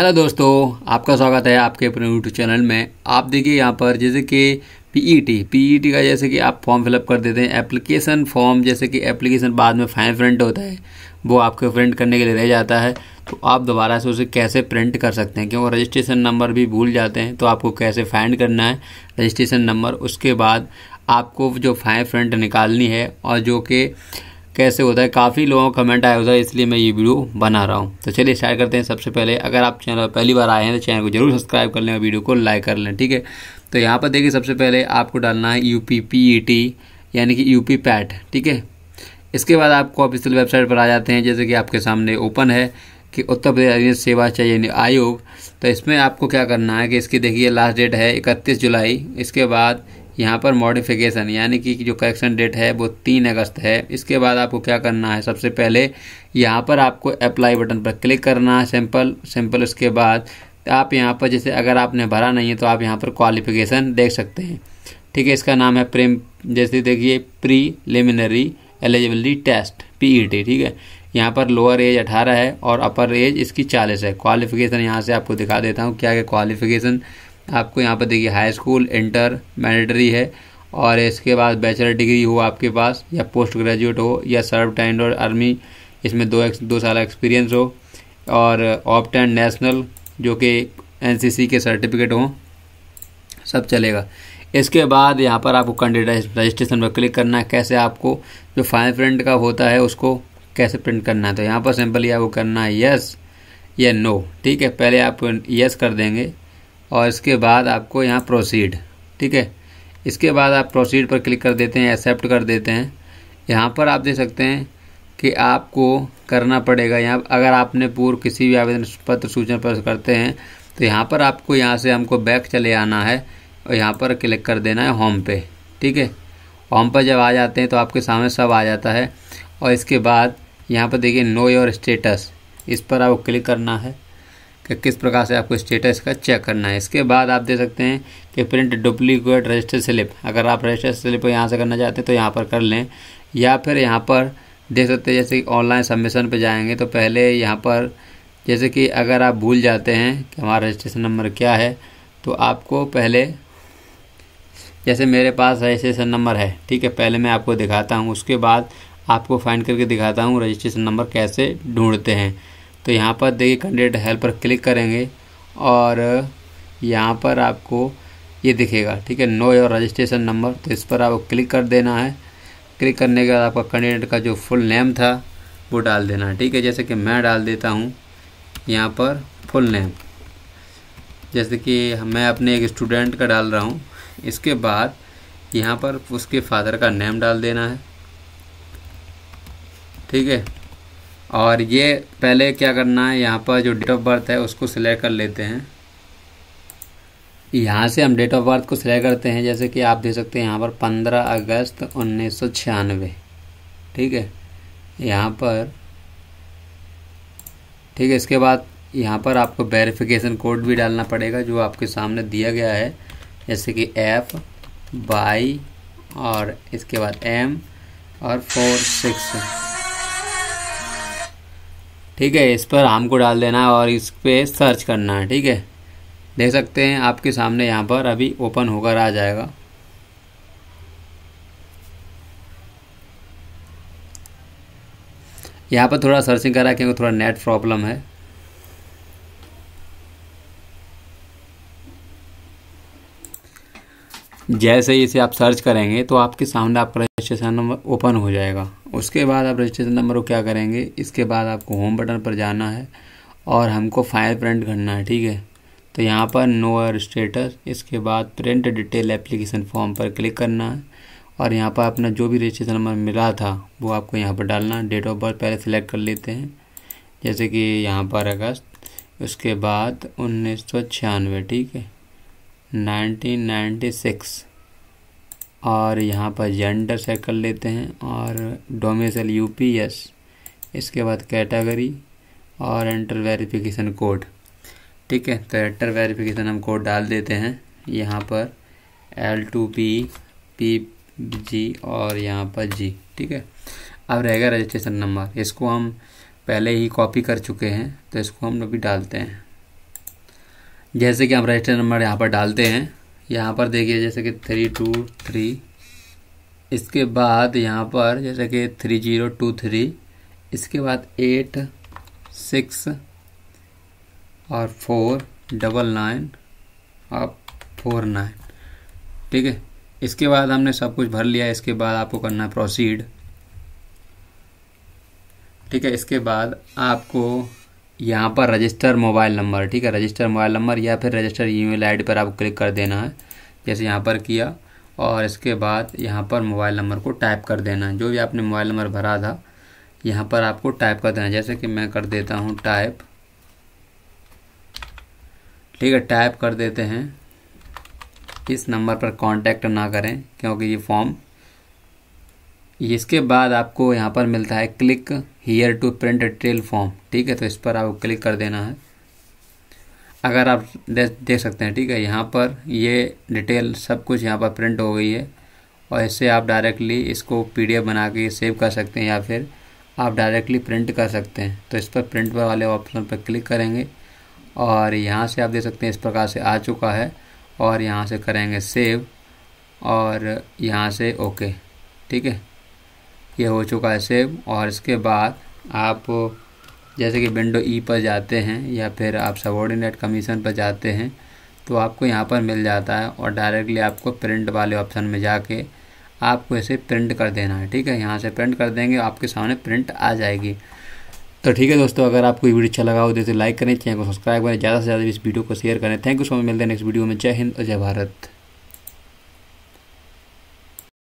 hello दोस्तों आपका स्वागत है आपके अपने यूट्यूब चैनल में आप देखिए यहाँ पर जैसे कि पीईटी पीईटी e e का जैसे कि आप फॉर्म फिलअप कर देते हैं एप्लीकेशन फॉर्म जैसे कि एप्लीकेशन बाद में फाइन प्रिंट होता है वो आपके प्रिंट करने के लिए रह जाता है तो आप दोबारा से उसे कैसे प्रिंट कर सकते हैं क्योंकि रजिस्ट्रेशन नंबर भी भूल जाते हैं तो आपको कैसे फाइंड करना है रजिस्ट्रेशन नंबर उसके बाद आपको जो फाइन प्रिंट निकालनी है और जो कि कैसे होता है काफ़ी लोगों का कमेंट आया होता है इसलिए मैं ये वीडियो बना रहा हूँ तो चलिए स्टार्ट करते हैं सबसे पहले अगर आप चैनल पर पहली बार आए हैं तो चैनल को जरूर सब्सक्राइब कर लें और वीडियो को लाइक कर लें ठीक है तो यहाँ पर देखिए सबसे पहले आपको डालना है U P P E T यानी कि यू पी पैट ठीक है इसके बाद आपको ऑफिशियल वेबसाइट पर आ जाते हैं जैसे कि आपके सामने ओपन है कि उत्तर प्रदेश अधीन सेवा चयन आयोग तो इसमें आपको क्या करना है कि इसकी देखिए लास्ट डेट है इकतीस जुलाई इसके बाद यहाँ पर मॉडिफिकेशन यानी कि जो करेक्शन डेट है वो तीन अगस्त है इसके बाद आपको क्या करना है सबसे पहले यहाँ पर आपको अप्लाई बटन पर क्लिक करना है सैम्पल सैम्पल उसके बाद आप यहाँ पर जैसे अगर आपने भरा नहीं है तो आप यहाँ पर क्वालिफिकेशन देख सकते हैं ठीक है इसका नाम है प्रेम जैसे देखिए प्रीलिमिनरी एलिजिबिलिटी टेस्ट टी ठीक है यहाँ पर लोअर एज 18 है और अपर एज इसकी 40 है क्वालिफिकेशन यहाँ से आपको दिखा देता हूँ क्या क्या क्वालिफिकेशन आपको यहाँ पर देखिए हाई स्कूल इंटर मैंडेटरी है और इसके बाद बैचलर डिग्री हो आपके पास या पोस्ट ग्रेजुएट हो या सर्व टाइम और आर्मी इसमें दो दो साल एक्सपीरियंस हो और ऑप्ट एंड नेशनल जो कि एनसीसी के सर्टिफिकेट हों सब चलेगा इसके बाद यहाँ पर आपको कैंडिडेट रजिस्ट्रेशन पर क्लिक करना है कैसे आपको जो फाइन प्रिंट का होता है उसको कैसे प्रिंट करना है तो यहाँ पर सिंपली आपको करना है यस या नो ठीक है पहले आप यस कर देंगे और इसके बाद आपको यहाँ प्रोसीड ठीक है इसके बाद आप प्रोसीड पर क्लिक कर देते हैं एक्सेप्ट कर देते हैं यहाँ पर आप देख सकते हैं कि आपको करना पड़ेगा यहाँ अगर आपने पूर्व किसी भी आवेदन पत्र सूचना पर करते हैं तो यहाँ पर आपको यहाँ से हमको बैक चले आना है और यहाँ पर क्लिक कर देना है होम पे ठीक है होम पर जब आ जाते हैं तो आपके सामने सब आ जाता है और इसके बाद यहाँ पर देखिए नो योर स्टेटस इस पर आपको क्लिक करना है कि किस प्रकार से आपको स्टेटस का चेक करना है इसके बाद आप दे सकते हैं कि प्रिंट डुप्लीकेट रजिस्टर स्लिप अगर आप रजिस्टर स्लिप यहाँ से करना चाहते हैं तो यहाँ पर कर लें या फिर यहाँ पर देख सकते हैं जैसे कि ऑनलाइन सबमिशन पर जाएंगे तो पहले यहाँ पर जैसे कि अगर आप भूल जाते हैं कि हमारा रजिस्ट्रेशन नंबर क्या है तो आपको पहले जैसे मेरे पास रजिस्ट्रेशन नंबर है ठीक है पहले मैं आपको दिखाता हूँ उसके बाद आपको फाइंड करके दिखाता हूँ रजिस्ट्रेशन नंबर कैसे ढूंढते हैं तो यहाँ पर देखिए कैंडिडेट हेल्प पर क्लिक करेंगे और यहाँ पर आपको ये दिखेगा ठीक है नो योर रजिस्ट्रेशन नंबर तो इस पर आपको क्लिक कर देना है क्लिक करने के बाद आपका कैंडिडेट का जो फुल नेम था वो डाल देना है ठीक है जैसे कि मैं डाल देता हूँ यहाँ पर फुल नेम जैसे कि मैं अपने एक स्टूडेंट का डाल रहा हूँ इसके बाद यहाँ पर उसके फादर का नेम डाल देना है ठीक है और ये पहले क्या करना है यहाँ पर जो डेट ऑफ बर्थ है उसको सिलेक्ट कर लेते हैं यहाँ से हम डेट ऑफ बर्थ को सिलेक्ट करते हैं जैसे कि आप देख सकते हैं यहाँ पर 15 अगस्त उन्नीस ठीक है यहाँ पर ठीक है इसके बाद यहाँ पर आपको वेरिफिकेशन कोड भी डालना पड़ेगा जो आपके सामने दिया गया है जैसे कि एफ बाई और इसके बाद एम और फोर सिक्स ठीक है इस पर आम को डाल देना है और इस पर सर्च करना है ठीक है देख सकते हैं आपके सामने यहाँ पर अभी ओपन होकर आ जाएगा यहाँ पर थोड़ा सर्चिंग करा क्योंकि थोड़ा नेट प्रॉब्लम है जैसे ही इसे आप सर्च करेंगे तो आपके सामने आपका रजिस्ट्रेशन नंबर ओपन हो जाएगा उसके बाद आप रजिस्ट्रेशन नंबर को क्या करेंगे इसके बाद आपको होम बटन पर जाना है और हमको फायर प्रिंट करना है ठीक है तो यहाँ पर नोअर स्टेटस इसके बाद प्रिंट डिटेल एप्लीकेशन फॉर्म पर क्लिक करना है और यहाँ पर अपना जो भी रजिस्ट्रेशन नंबर मिला था वो आपको यहाँ पर डालना है डेट ऑफ बर्थ पहले सिलेक्ट कर लेते हैं जैसे कि यहाँ पर अगस्त उसके बाद उन्नीस सौ छियानवे ठीक है 1996 और यहाँ पर जेंडर सेट कर लेते हैं और डोमेसल यूपीएस इसके बाद कैटेगरी और एंटर वेरिफिकेशन कोड ठीक है तो एंटर वेरिफिकेशन हम कोड डाल देते हैं यहाँ पर L two P P G और यहाँ पर जी ठीक है अब रहेगा रजिस्ट्रेशन नंबर इसको हम पहले ही कॉपी कर चुके हैं तो इसको हम अभी डालते हैं जैसे कि हम रजिस्टर नंबर यहाँ पर डालते हैं यहाँ पर देखिए जैसे कि थ्री टू थ्री इसके बाद यहाँ पर जैसे कि थ्री जीरो टू थ्री इसके बाद एट सिक्स और फोर डबल नाइन और फोर नाइन ठीक है इसके बाद हमने सब कुछ भर लिया इसके बाद आपको करना है प्रोसीड ठीक है इसके बाद आपको यहाँ पर रजिस्टर मोबाइल नंबर ठीक है रजिस्टर मोबाइल नंबर या फिर रजिस्टर ईमेल आईडी पर आपको क्लिक कर देना है जैसे यहाँ पर किया और इसके बाद यहाँ पर मोबाइल नंबर को टाइप कर देना है जो भी आपने मोबाइल नंबर भरा था यहाँ पर आपको टाइप कर देना है जैसे कि मैं कर देता हूँ टाइप ठीक है टाइप कर देते हैं इस नंबर पर कॉन्टैक्ट ना करें क्योंकि ये फॉर्म इसके बाद आपको यहाँ पर मिलता है click here to print trail form ठीक है तो इस पर आपको क्लिक कर देना है अगर आप देख सकते हैं ठीक है यहाँ पर ये डिटेल सब कुछ यहाँ पर प्रिंट हो गई है और इससे आप डायरेक्टली इसको पीडीएफ बना के सेव कर सकते हैं या फिर आप डायरेक्टली प्रिंट कर सकते हैं तो इस पर प्रिंट पर वाले ऑप्शन पर क्लिक करेंगे और यहाँ से आप देख सकते हैं इस प्रकार से आ चुका है और यहाँ से करेंगे सेव और यहाँ से ओके ठीक है ये हो चुका है सेव और इसके बाद आप जैसे कि विंडो ई पर जाते हैं या फिर आप सबॉर्डिनेट कमीशन पर जाते हैं तो आपको यहाँ पर मिल जाता है और डायरेक्टली आपको प्रिंट वाले ऑप्शन में जाके आपको इसे प्रिंट कर देना है ठीक है यहाँ से प्रिंट कर देंगे आपके सामने प्रिंट आ जाएगी तो ठीक है दोस्तों अगर आपको ये वीडियो अच्छा लगा हो तो लाइक करें चैनल को सब्सक्राइब करें ज़्यादा से ज़्यादा इस वीडियो को शेयर करें थैंक यू सो मच मिलते हैं नेक्स्ट वीडियो में जय हिंद और जय भारत